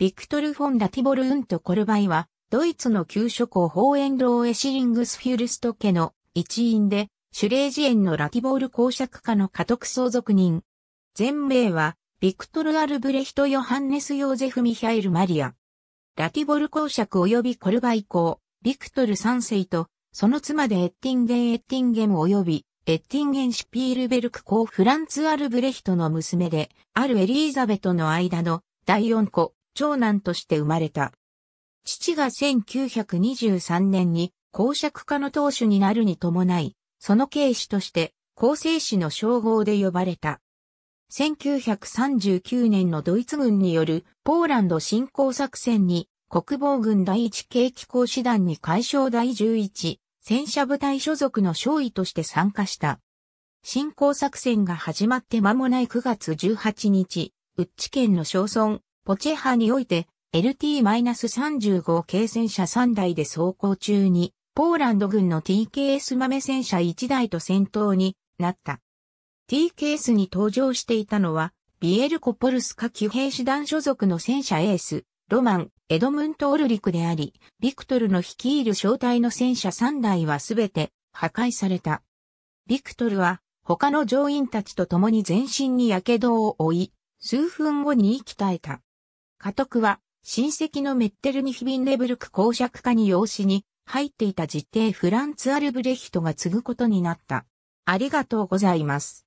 ビクトル・フォン・ラティボル・ウント・コルバイは、ドイツの旧諸侯ホーエンローエシリングスフュルスト家の一員で、シュレージエンのラティボール公爵家の家督相続人。前名は、ビクトル・アルブレヒト・ヨハンネス・ヨーゼフ・ミヒャエル・マリア。ラティボル公爵及びコルバイ公、ビクトル三世と、その妻でエッティンゲン・エッティンゲム及び、エッティンゲン・シュピールベルク公フランツ・アルブレヒトの娘で、あるエリーザベトの間の第四子、長男として生まれた。父が1923年に公爵家の当主になるに伴い、その警視として、公正士の称号で呼ばれた。1939年のドイツ軍によるポーランド侵攻作戦に国防軍第一軽機甲師団に海将第11戦車部隊所属の少尉として参加した。侵攻作戦が始まって間もない9月18日、ウッチ県の小村ポチェハにおいて LT-35 軽戦車3台で走行中に、ポーランド軍の TKS 豆戦車1台と戦闘になった。TKS に登場していたのは、ビエルコポルスカ騎兵士団所属の戦車エース、ロマン、エドムント・オルリクであり、ビクトルの率いる小隊の戦車3台はすべて破壊された。ビクトルは他の乗員たちと共に全身に火傷を負い、数分後に息絶えた。家督は、親戚のメッテルニヒビンレブルク公爵家に養子に入っていた実弟フランツ・アルブレヒトが継ぐことになった。ありがとうございます。